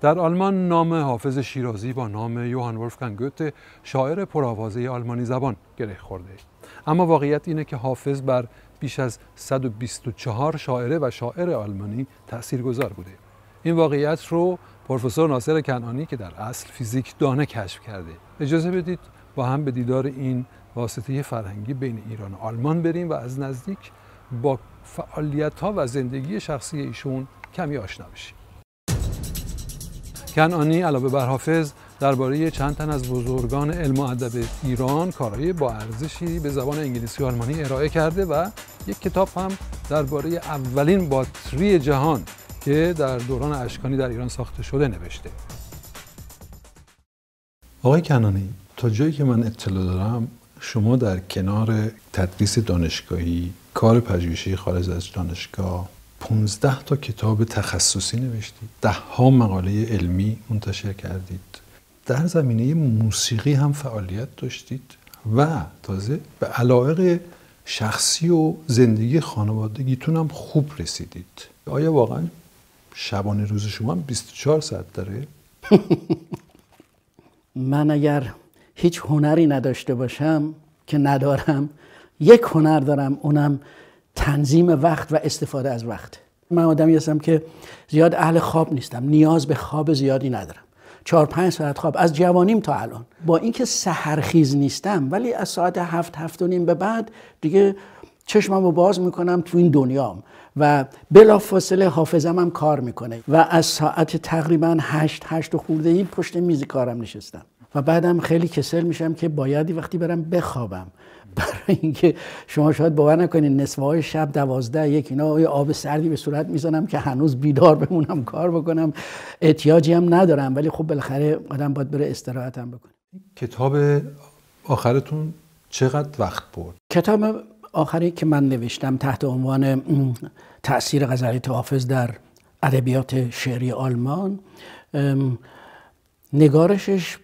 در آلمان نام حافظ شیرازی با نام یوهان ولفگان گوته شاعر پرآوازه آلمانی زبان گره خورده اما واقعیت اینه که حافظ بر بیش از 124 شاعره و شاعر آلمانی گذار بوده این واقعیت رو پروفسور ناصر کنانی که در اصل فیزیک دانه کشف کرده اجازه بدید با هم به دیدار این واسطه فرهنگی بین ایران و آلمان بریم و از نزدیک با فعالیت ها و زندگی شخصی ایشون کمی آشنا بشیم کنانی علاوه بر حافظ درباره چند تن از بزرگان علم و ادب ایران کارهای با ارزشی به زبان انگلیسی و آلمانی ارائه کرده و یک کتاب هم درباره اولین باتری جهان که در دوران اشکانی در ایران ساخته شده نوشته آقای کنانی تا جایی که من اطلاع دارم شما در کنار تدریس دانشگاهی کار پژوهشی خارج از دانشگاه 15 تا کتاب تخصصی نوشتید ده ها مقاله علمی منتشر کردید در زمینه موسیقی هم فعالیت داشتید و تازه به علایق شخصی و زندگی خانوادگیتون هم خوب رسیدید آیا واقعا شبانه روز شما هم 24 ساعت داره؟ من اگر هیچ هنری نداشته باشم که ندارم یک هنر دارم اونم تنظیم وقت و استفاده از وقت من آدمی هستم که زیاد اهل خواب نیستم نیاز به خواب زیادی ندارم چهار پنج ساعت خواب از جوانیم تا الان با اینکه سهرخیز نیستم ولی از ساعت هفت هفت و نیم به بعد دیگه چشمم رو باز میکنم تو این دنیام و بلافاصله فاصله حافظم هم کار میکنه و از ساعت تقریبا هشت هشت و خورده ای پشت میز کارم نشستم و بعدم خیلی کسل میشم که بایدی وقتی برم بخوابم برای اینکه شما شاید باور نکنید نصفه های شب دوازده یک اینا آب سردی به صورت میزنم که هنوز بیدار بمونم کار بکنم احتیاجی هم ندارم ولی خب بالاخره آدم باید بره استراحتم بکنه کتاب آخرتون چقدر وقت برد؟ کتاب آخری که من نوشتم تحت عنوان تاثیر غزلیت حافظ در ادبیات شعری آلمان نگارشش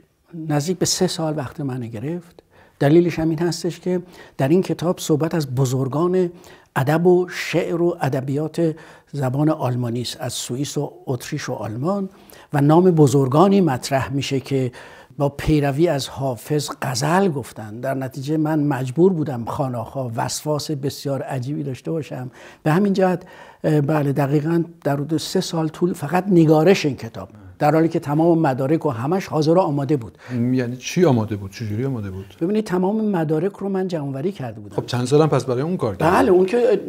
نزدیک به سه سال وقت من گرفت دلیلش همین هستش که در این کتاب صحبت از بزرگان ادب و شعر و ادبیات زبان آلمانی است از سوئیس و اتریش و آلمان و نام بزرگانی مطرح میشه که با پیروی از حافظ غزل گفتن در نتیجه من مجبور بودم خاناخا وسواس بسیار عجیبی داشته باشم به همین جهت بله دقیقا در حدود سه سال طول فقط نگارش این کتاب در حالی که تمام مدارک و همش حاضر و آماده بود یعنی چی آماده بود چجوری آماده بود ببینید تمام مدارک رو من جمعوری کرده بودم خب چند سالم پس برای اون کار کردم بله اون که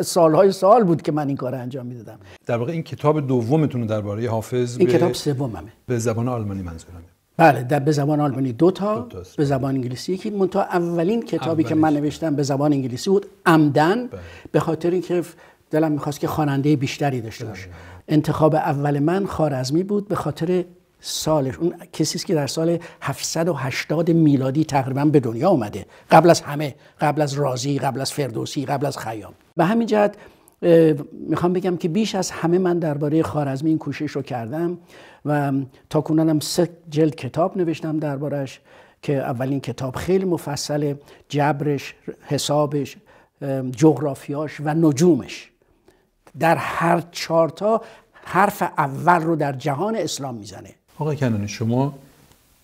سالهای سال بود که من این کار انجام میدادم در واقع این کتاب دومتون درباره حافظ این کتاب سوممه به زبان آلمانی منظورمه بله در به زبان آلمانی دو تا به زبان انگلیسی یکی منتها اولین کتابی که من نوشتم به زبان انگلیسی بود امدن بله. به خاطر اینکه دلم میخواست که خواننده بیشتری داشته بله. باشه انتخاب اول من خارزمی بود به خاطر سالش اون کسی است که در سال 780 میلادی تقریبا به دنیا اومده قبل از همه قبل از رازی قبل از فردوسی قبل از خیام به همین جهت میخوام بگم که بیش از همه من درباره خارزمی این کوشش رو کردم و تا کنونم سه جلد کتاب نوشتم دربارش که اولین کتاب خیلی مفصل جبرش، حسابش، جغرافیاش و نجومش در هر چارتا حرف اول رو در جهان اسلام میزنه آقای کنانی شما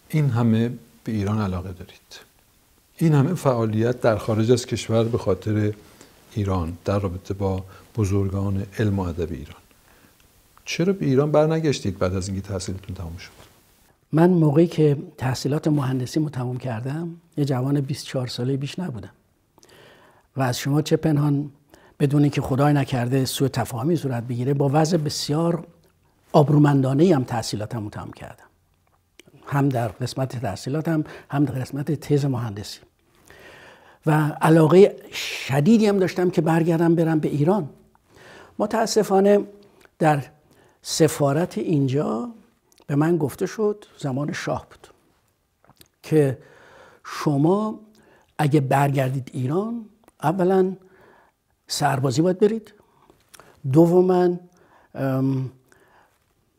این همه به ایران علاقه دارید این همه فعالیت در خارج از کشور به خاطر ایران در رابطه با بزرگان علم و ادب ایران چرا به ایران برنگشتید بعد از اینکه تحصیلتون تموم شد من موقعی که تحصیلات مهندسی مو تمام کردم یه جوان 24 ساله بیش نبودم و از شما چه پنهان بدون که خدای نکرده سوء تفاهمی صورت بگیره با وضع بسیار آبرومندانه هم تحصیلاتم تمام کردم هم در قسمت تحصیلاتم هم در قسمت تز مهندسی و علاقه شدیدی هم داشتم که برگردم برم به ایران متاسفانه در سفارت اینجا به من گفته شد زمان شاه بود که شما اگه برگردید ایران اولا سربازی باید برید دوما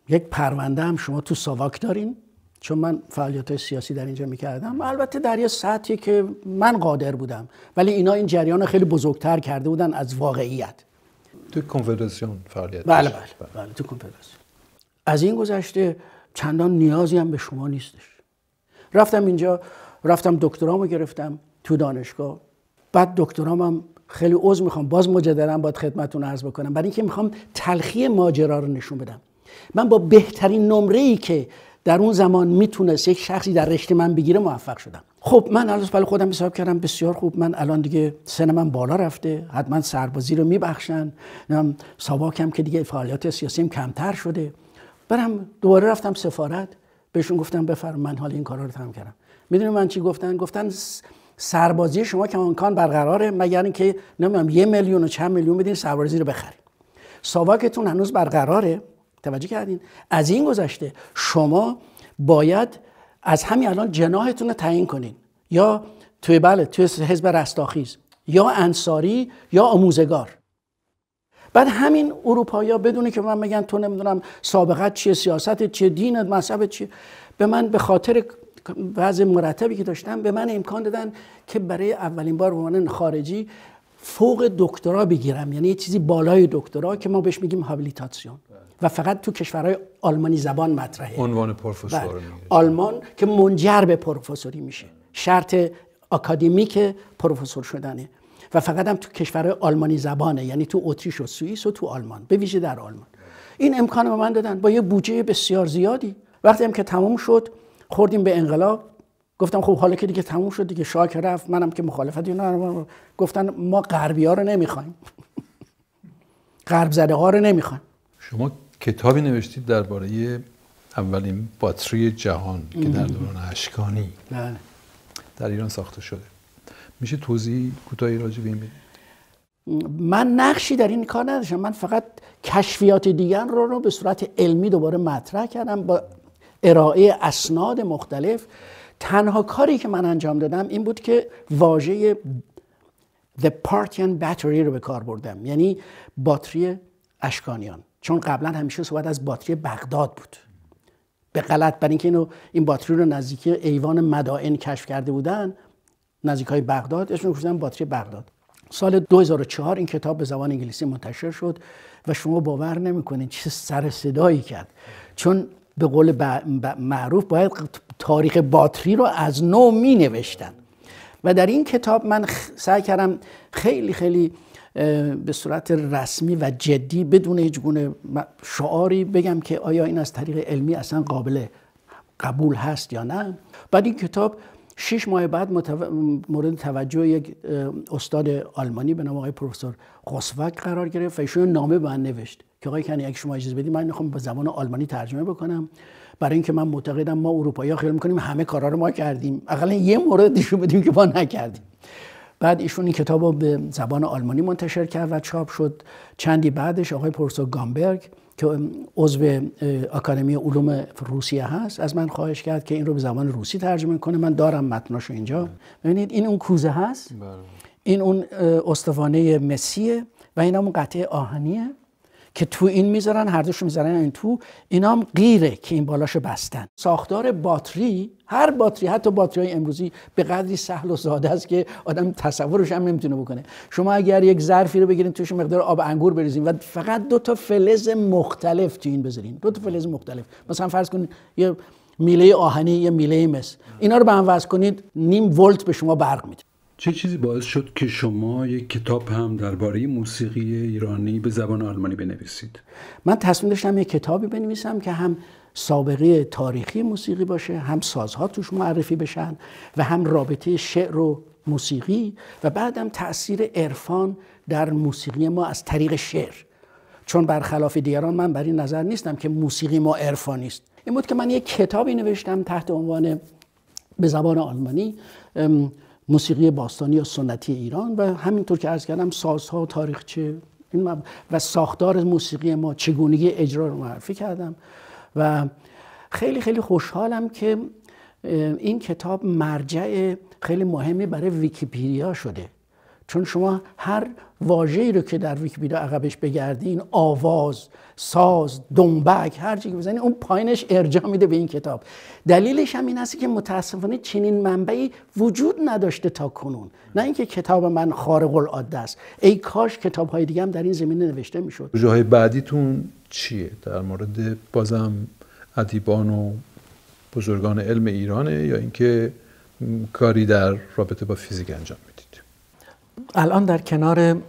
یک پرونده هم شما تو ساواک دارین چون من فعالیت سیاسی در اینجا میکردم البته در یه سطحی که من قادر بودم ولی اینا این جریان خیلی بزرگتر کرده بودن از واقعیت تو کنفدراسیون فعالیت بله،, بله بله, بله, تو کنفدراسیون از این گذشته چندان نیازی هم به شما نیستش رفتم اینجا رفتم دکترامو گرفتم تو دانشگاه بعد دکترامم خیلی عوض میخوام باز مجدرم باید خدمتتون عرض بکنم برای اینکه میخوام تلخی ماجرا رو نشون بدم من با بهترین نمره ای که در اون زمان میتونست یک شخصی در رشته من بگیره موفق شدم خب من الان برای خودم حساب کردم بسیار خوب من الان دیگه سن من بالا رفته حتما سربازی رو میبخشن ساواکم که دیگه فعالیت سیاسیم کمتر شده برم دوباره رفتم سفارت بهشون گفتم بفرم من حال این کارا رو تمام کردم میدونی من چی گفتن گفتن سربازی شما که امکان برقراره مگر اینکه نمیدونم یه میلیون و چند میلیون بدین سربازی رو بخرید ساواکتون هنوز برقراره توجه کردین از این گذشته شما باید از همین الان جناحتون رو تعیین کنین یا توی بله توی حزب رستاخیز یا انصاری یا آموزگار بعد همین اروپایی بدونه که من میگن تو نمیدونم سابقت چیه سیاست چیه دینت مذهب چیه به من به خاطر وضع مرتبی که داشتم به من امکان دادن که برای اولین بار به خارجی فوق دکترا بگیرم یعنی یه چیزی بالای دکترا که ما بهش میگیم هابیلیتاسیون و فقط تو کشورهای آلمانی زبان مطرحه عنوان بله. پروفسور آلمان که منجر به پروفسوری میشه شرط اکادمیک پروفسور شدنه و فقط هم تو کشورهای آلمانی زبانه یعنی تو اتریش و سوئیس و تو آلمان به ویژه در آلمان این امکان به من دادن با یه بودجه بسیار زیادی وقتی هم که تمام شد خوردیم به انقلاب گفتم خب حالا که دیگه تموم شد دیگه شاک رفت منم که مخالفت اینا گفتن ما غربی رو نمیخوایم غرب زده ها رو نمیخوایم شما کتابی نوشتید درباره اولین باتری جهان که در دوران اشکانی بله. در ایران ساخته شده میشه توضیح کوتاهی راجع به این بدید من نقشی در این کار نداشتم من فقط کشفیات دیگر رو رو به صورت علمی دوباره مطرح کردم با ارائه اسناد مختلف تنها کاری که من انجام دادم این بود که واژه The Partian Battery رو به کار بردم یعنی باتری اشکانیان چون قبلا همیشه صحبت از باتری بغداد بود به غلط برای اینکه این باتری رو نزدیک ایوان مدائن کشف کرده بودن نزدیک های بغداد اسمش گذاشتن باتری بغداد سال 2004 این کتاب به زبان انگلیسی منتشر شد و شما باور نمیکنید چه سر صدایی کرد چون به قول معروف باید تاریخ باتری رو از نو می نوشتن و در این کتاب من سعی کردم خیلی خیلی به صورت رسمی و جدی بدون هیچ گونه شعاری بگم که آیا این از طریق علمی اصلا قابل قبول هست یا نه بعد این کتاب شش ماه بعد مورد توجه یک استاد آلمانی به نام آقای پروفسور قصوک قرار گرفت و ایشون نامه به من نوشت که آقای کنی اگه شما اجازه بدید من میخوام به زبان آلمانی ترجمه بکنم برای اینکه من معتقدم ما اروپایی ها خیال میکنیم همه کارا رو ما کردیم اقلا یه مورد رو بدیم که ما نکردیم بعد ایشون این کتاب رو به زبان آلمانی منتشر کرد و چاپ شد چندی بعدش آقای پروفسور گامبرگ که عضو اکادمی علوم روسیه هست از من خواهش کرد که این رو به زبان روسی ترجمه کنه من دارم متناشو اینجا ببینید این اون کوزه هست بله. این اون استوانه مسیه و این همون قطعه آهنیه که تو این میذارن هر دوش میذارن این یعنی تو اینا هم غیره که این بالاشو بستن ساختار باتری هر باتری حتی باتری های امروزی به قدری سهل و ساده است که آدم تصورش هم نمیتونه بکنه شما اگر یک ظرفی رو بگیرین توش مقدار آب انگور بریزین و فقط دو تا فلز مختلف تو این بذارین دو تا فلز مختلف مثلا فرض کنید یه میله آهنی یه میله مس اینا رو به هم وصل کنید نیم ولت به شما برق میده چه چیزی باعث شد که شما یک کتاب هم درباره موسیقی ایرانی به زبان آلمانی بنویسید من تصمیم داشتم یک کتابی بنویسم که هم سابقه تاریخی موسیقی باشه هم سازها توش معرفی بشن و هم رابطه شعر و موسیقی و بعدم تاثیر عرفان در موسیقی ما از طریق شعر چون برخلاف دیگران من بر این نظر نیستم که موسیقی ما عرفانی است این بود که من یک کتابی نوشتم تحت عنوان به زبان آلمانی موسیقی باستانی یا سنتی ایران و همینطور که عرض کردم سازها و تاریخچه و ساختار موسیقی ما چگونگی اجرا رو معرفی کردم و خیلی خیلی خوشحالم که این کتاب مرجع خیلی مهمی برای ویکیپیدیا شده چون شما هر واژه‌ای رو که در ویکی‌پدیا عقبش بگردین آواز، ساز، دنبک هر چی که اون پایینش ارجاع میده به این کتاب. دلیلش هم این است که متاسفانه چنین منبعی وجود نداشته تا کنون. نه اینکه کتاب من خارق العاده است. ای کاش کتاب‌های دیگه هم در این زمینه نوشته میشد. جاهای بعدیتون چیه در مورد بازم ادیبان و بزرگان علم ایرانه یا اینکه کاری در رابطه با فیزیک انجام میدید؟ الان در کنار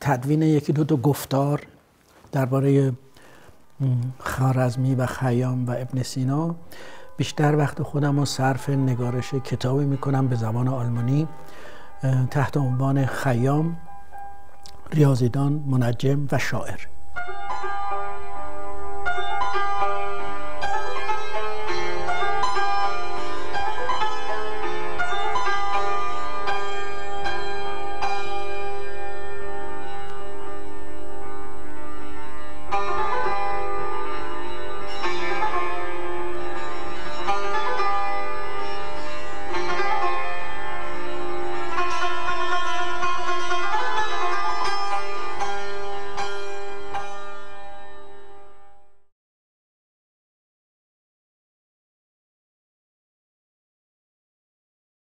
تدوین یکی دو تا گفتار درباره خارزمی و خیام و ابن سینا بیشتر وقت خودم رو صرف نگارش کتابی میکنم به زبان آلمانی تحت عنوان خیام ریاضیدان منجم و شاعر